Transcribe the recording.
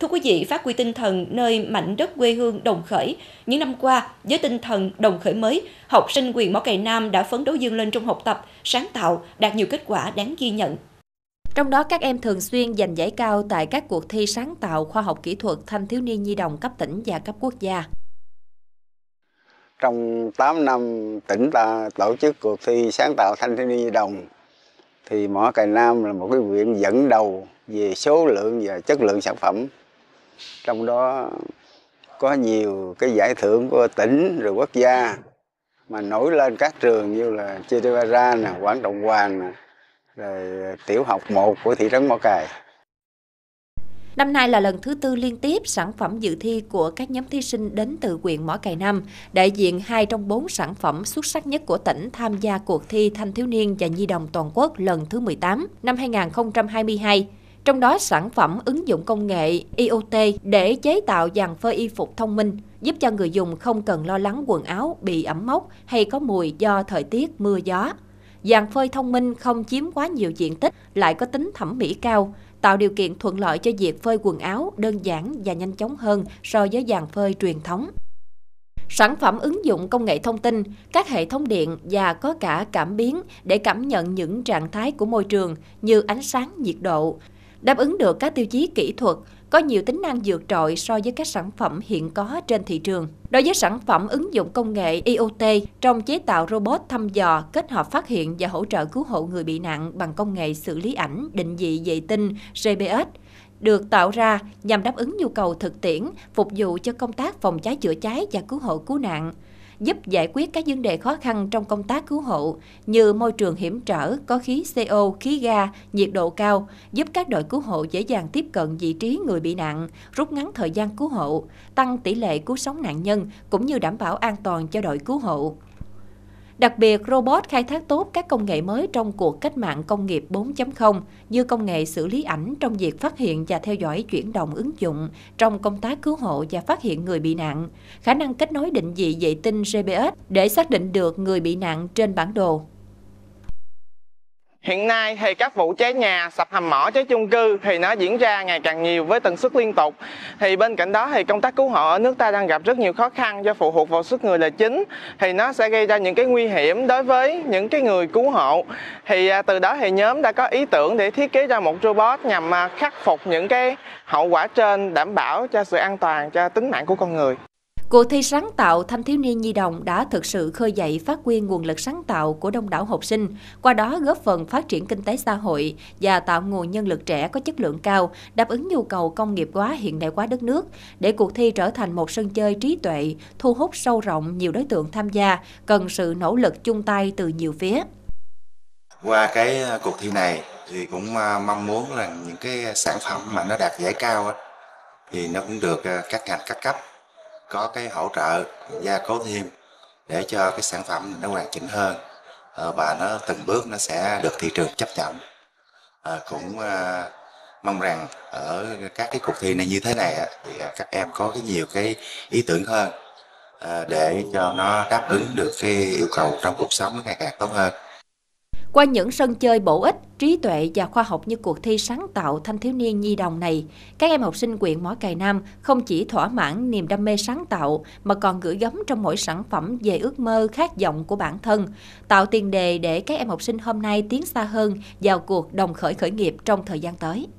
Thưa quý vị, phát huy tinh thần nơi mảnh đất quê hương đồng khởi, những năm qua với tinh thần đồng khởi mới, học sinh quyền Mỏ Cày Nam đã phấn đấu dương lên trong học tập, sáng tạo, đạt nhiều kết quả đáng ghi nhận. Trong đó các em thường xuyên giành giải cao tại các cuộc thi sáng tạo khoa học kỹ thuật thanh thiếu niên nhi đồng cấp tỉnh và cấp quốc gia. Trong 8 năm tỉnh ta tổ chức cuộc thi sáng tạo thanh thiếu niên nhi đồng thì Mỏ Cày Nam là một cái huyện dẫn đầu về số lượng và chất lượng sản phẩm trong đó có nhiều cái giải thưởng của tỉnh rồi quốc gia mà nổi lên các trường như là Chirivara nè, Quảng Đồng Hoàng nè, rồi tiểu học 1 của thị trấn Mỏ Cày. Năm nay là lần thứ tư liên tiếp sản phẩm dự thi của các nhóm thí sinh đến từ huyện Mỏ Cày Nam, đại diện hai trong bốn sản phẩm xuất sắc nhất của tỉnh tham gia cuộc thi thanh thiếu niên và nhi đồng toàn quốc lần thứ 18 năm 2022 trong đó sản phẩm ứng dụng công nghệ IoT để chế tạo dàn phơi y phục thông minh, giúp cho người dùng không cần lo lắng quần áo bị ẩm mốc hay có mùi do thời tiết mưa gió. Dàn phơi thông minh không chiếm quá nhiều diện tích, lại có tính thẩm mỹ cao, tạo điều kiện thuận lợi cho việc phơi quần áo đơn giản và nhanh chóng hơn so với dàn phơi truyền thống. Sản phẩm ứng dụng công nghệ thông tin, các hệ thống điện và có cả cảm biến để cảm nhận những trạng thái của môi trường như ánh sáng, nhiệt độ, đáp ứng được các tiêu chí kỹ thuật, có nhiều tính năng vượt trội so với các sản phẩm hiện có trên thị trường. Đối với sản phẩm ứng dụng công nghệ IoT trong chế tạo robot thăm dò, kết hợp phát hiện và hỗ trợ cứu hộ người bị nạn bằng công nghệ xử lý ảnh định vị vệ tinh GPS, được tạo ra nhằm đáp ứng nhu cầu thực tiễn, phục vụ cho công tác phòng cháy chữa cháy và cứu hộ cứu nạn giúp giải quyết các vấn đề khó khăn trong công tác cứu hộ như môi trường hiểm trở, có khí CO, khí ga, nhiệt độ cao, giúp các đội cứu hộ dễ dàng tiếp cận vị trí người bị nạn, rút ngắn thời gian cứu hộ, tăng tỷ lệ cứu sống nạn nhân cũng như đảm bảo an toàn cho đội cứu hộ. Đặc biệt, robot khai thác tốt các công nghệ mới trong cuộc cách mạng công nghiệp 4.0 như công nghệ xử lý ảnh trong việc phát hiện và theo dõi chuyển động ứng dụng trong công tác cứu hộ và phát hiện người bị nạn, khả năng kết nối định vị vệ tinh GPS để xác định được người bị nạn trên bản đồ, Hiện nay thì các vụ cháy nhà, sập hầm mỏ, cháy chung cư thì nó diễn ra ngày càng nhiều với tần suất liên tục. Thì bên cạnh đó thì công tác cứu hộ ở nước ta đang gặp rất nhiều khó khăn do phụ thuộc vào sức người là chính thì nó sẽ gây ra những cái nguy hiểm đối với những cái người cứu hộ. Thì à, từ đó thì nhóm đã có ý tưởng để thiết kế ra một robot nhằm à, khắc phục những cái hậu quả trên đảm bảo cho sự an toàn cho tính mạng của con người. Cuộc thi sáng tạo thanh thiếu niên nhi đồng đã thực sự khơi dậy phát huy nguồn lực sáng tạo của đông đảo học sinh, qua đó góp phần phát triển kinh tế xã hội và tạo nguồn nhân lực trẻ có chất lượng cao, đáp ứng nhu cầu công nghiệp hóa hiện đại hóa đất nước, để cuộc thi trở thành một sân chơi trí tuệ, thu hút sâu rộng nhiều đối tượng tham gia, cần sự nỗ lực chung tay từ nhiều phía. Qua cái à, cuộc thi này thì cũng à, mong muốn là những cái sản phẩm mà nó đạt giải cao thì nó cũng được à, các ngành các cấp có cái hỗ trợ gia cố thêm để cho cái sản phẩm nó hoàn chỉnh hơn ờ, và nó từng bước nó sẽ được thị trường chấp nhận à, cũng à, mong rằng ở các cái cuộc thi này như thế này thì các em có cái nhiều cái ý tưởng hơn à, để cho nó đáp ứng được cái yêu cầu trong cuộc sống ngày càng tốt hơn qua những sân chơi bổ ích, trí tuệ và khoa học như cuộc thi sáng tạo thanh thiếu niên nhi đồng này, các em học sinh quyện Mỏ Cày Nam không chỉ thỏa mãn niềm đam mê sáng tạo mà còn gửi gắm trong mỗi sản phẩm về ước mơ khát vọng của bản thân, tạo tiền đề để các em học sinh hôm nay tiến xa hơn vào cuộc đồng khởi khởi nghiệp trong thời gian tới.